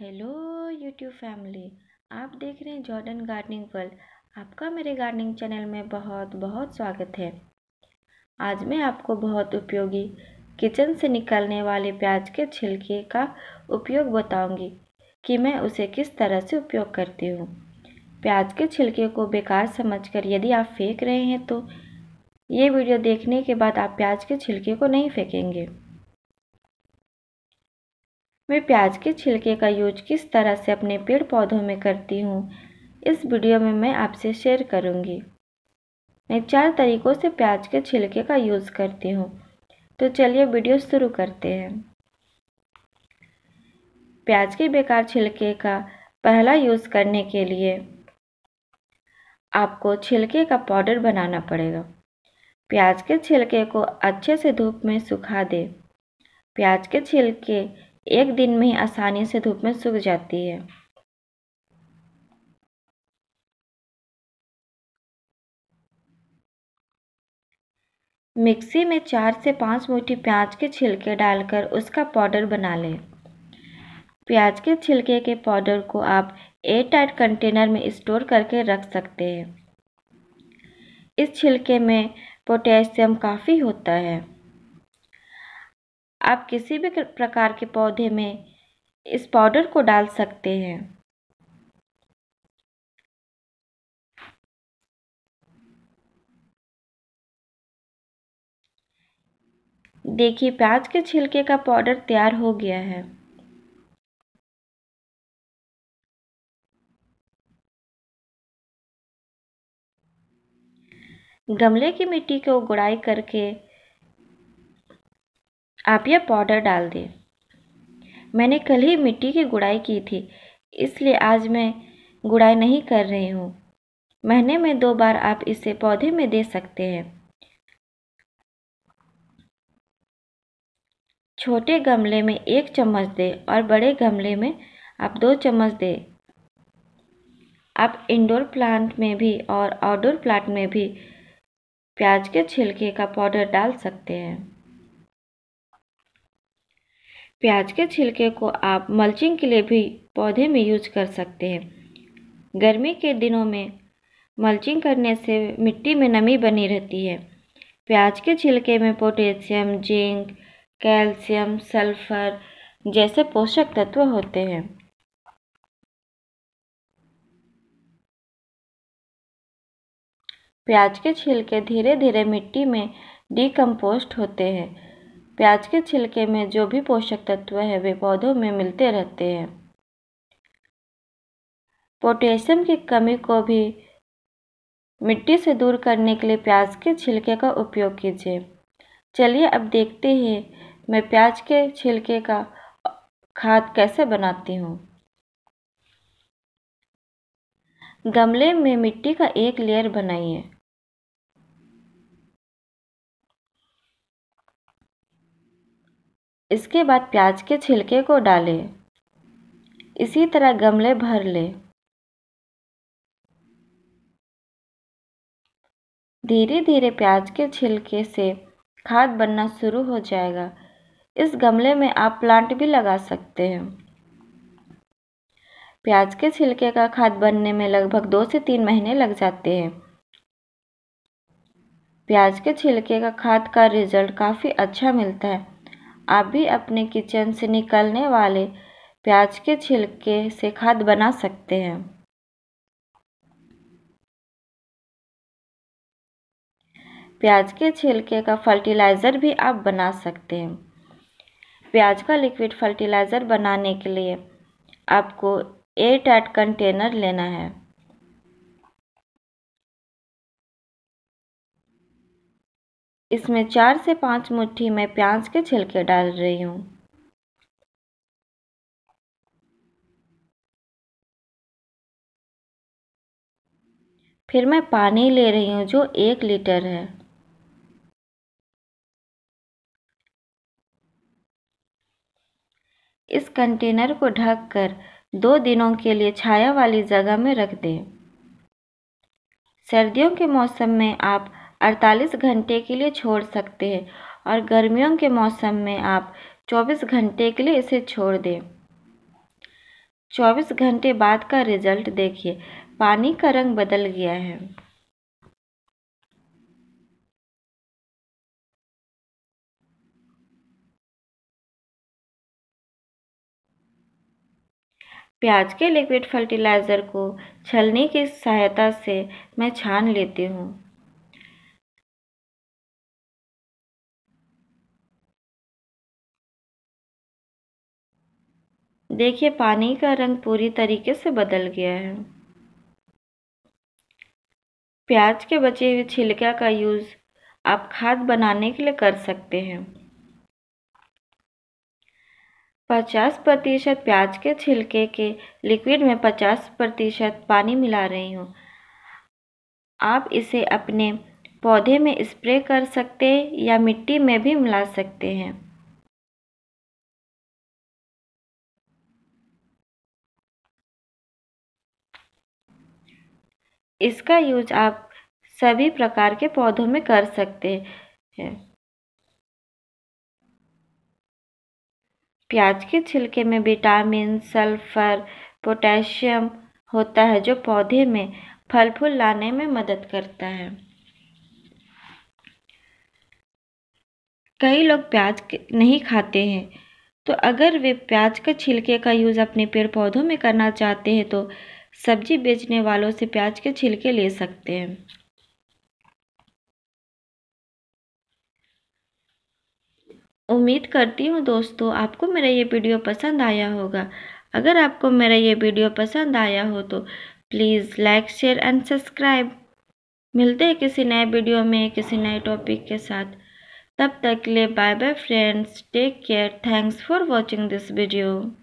hello YouTube family आप देख रहे हैं जॉर्डन गार्डनिंग वर्ल्ड आपका मेरे गार्डनिंग चैनल में बहुत बहुत स्वागत है आज मैं आपको बहुत उपयोगी किचन से निकलने वाले प्याज के छिलके का उपयोग बताऊंगी कि मैं उसे किस तरह से उपयोग करती हूँ प्याज के छिलके को बेकार समझकर यदि आप फेंक रहे हैं तो ये वीडियो देखने के बाद आप प्याज के छिलके को नहीं फेंकेंगे मैं प्याज के छिलके का यूज किस तरह से अपने पेड़ पौधों में करती हूँ इस वीडियो में मैं आपसे शेयर करूँगी मैं चार तरीक़ों से प्याज के छिलके का यूज़ करती हूँ तो चलिए वीडियो शुरू करते हैं प्याज के बेकार छिलके का पहला यूज़ करने के लिए आपको छिलके का पाउडर बनाना पड़ेगा प्याज के छिलके को अच्छे से धूप में सुखा दें प्याज के छिलके एक दिन में ही आसानी से धूप में सूख जाती है मिक्सी में चार से पाँच मुट्ठी प्याज के छिलके डालकर उसका पाउडर बना लें प्याज के छिलके के पाउडर को आप एयर टाइट कंटेनर में स्टोर करके रख सकते हैं इस छिलके में पोटेशियम काफ़ी होता है आप किसी भी प्रकार के पौधे में इस पाउडर को डाल सकते हैं देखिए प्याज के छिलके का पाउडर तैयार हो गया है गमले की मिट्टी को गुड़ाई करके आप यह पाउडर डाल दें मैंने कल ही मिट्टी की गुड़ाई की थी इसलिए आज मैं गुड़ाई नहीं कर रही हूँ महीने में दो बार आप इसे पौधे में दे सकते हैं छोटे गमले में एक चम्मच दें और बड़े गमले में आप दो चम्मच दें आप इंडोर प्लांट में भी और आउटडोर प्लांट में भी प्याज के छिलके का पाउडर डाल सकते हैं प्याज के छिलके को आप मल्चिंग के लिए भी पौधे में यूज कर सकते हैं गर्मी के दिनों में मल्चिंग करने से मिट्टी में नमी बनी रहती है प्याज के छिलके में पोटेशियम जिंक कैल्शियम सल्फर जैसे पोषक तत्व होते हैं प्याज के छिलके धीरे धीरे मिट्टी में डिकम्पोस्ट होते हैं प्याज के छिलके में जो भी पोषक तत्व है वे पौधों में मिलते रहते हैं पोटेशियम की कमी को भी मिट्टी से दूर करने के लिए प्याज के छिलके का उपयोग कीजिए चलिए अब देखते हैं मैं प्याज के छिलके का खाद कैसे बनाती हूँ गमले में मिट्टी का एक लेयर बनाइए इसके बाद प्याज के छिलके को डालें इसी तरह गमले भर लें धीरे धीरे प्याज के छिलके से खाद बनना शुरू हो जाएगा इस गमले में आप प्लांट भी लगा सकते हैं प्याज के छिलके का खाद बनने में लगभग दो से तीन महीने लग जाते हैं प्याज के छिलके का खाद का रिजल्ट काफ़ी अच्छा मिलता है आप भी अपने किचन से निकलने वाले प्याज के छिलके से खाद बना सकते हैं प्याज के छिलके का फर्टिलाइज़र भी आप बना सकते हैं प्याज का लिक्विड फर्टिलाइज़र बनाने के लिए आपको एयर टाइट कंटेनर लेना है इसमें चार से पाँच मुट्ठी में प्याज के छिलके डाल रही हूँ फिर मैं पानी ले रही हूँ जो एक लीटर है इस कंटेनर को ढककर दो दिनों के लिए छाया वाली जगह में रख दें सर्दियों के मौसम में आप अड़तालीस घंटे के लिए छोड़ सकते हैं और गर्मियों के मौसम में आप चौबीस घंटे के लिए इसे छोड़ दें चौबीस घंटे बाद का रिजल्ट देखिए पानी का रंग बदल गया है प्याज के लिक्विड फर्टिलाइज़र को छलनी की सहायता से मैं छान लेती हूँ देखिए पानी का रंग पूरी तरीके से बदल गया है प्याज के बचे हुए छिलका का यूज़ आप खाद बनाने के लिए कर सकते हैं पचास प्रतिशत प्याज के छिलके के लिक्विड में पचास प्रतिशत पानी मिला रही हूँ आप इसे अपने पौधे में स्प्रे कर सकते हैं या मिट्टी में भी मिला सकते हैं इसका यूज आप सभी प्रकार के पौधों में कर सकते हैं प्याज के छिलके में विटामिन सल्फर पोटेशियम होता है जो पौधे में फल फूल लाने में मदद करता है कई लोग प्याज नहीं खाते हैं तो अगर वे प्याज के छिलके का यूज़ अपने पेड़ पौधों में करना चाहते हैं तो सब्जी बेचने वालों से प्याज के छिलके ले सकते हैं उम्मीद करती हूँ दोस्तों आपको मेरा ये वीडियो पसंद आया होगा अगर आपको मेरा ये वीडियो पसंद आया हो तो please like share and subscribe मिलते हैं किसी नए वीडियो में किसी नए टॉपिक के साथ तब तक के लिए bye bye friends take care thanks for watching this video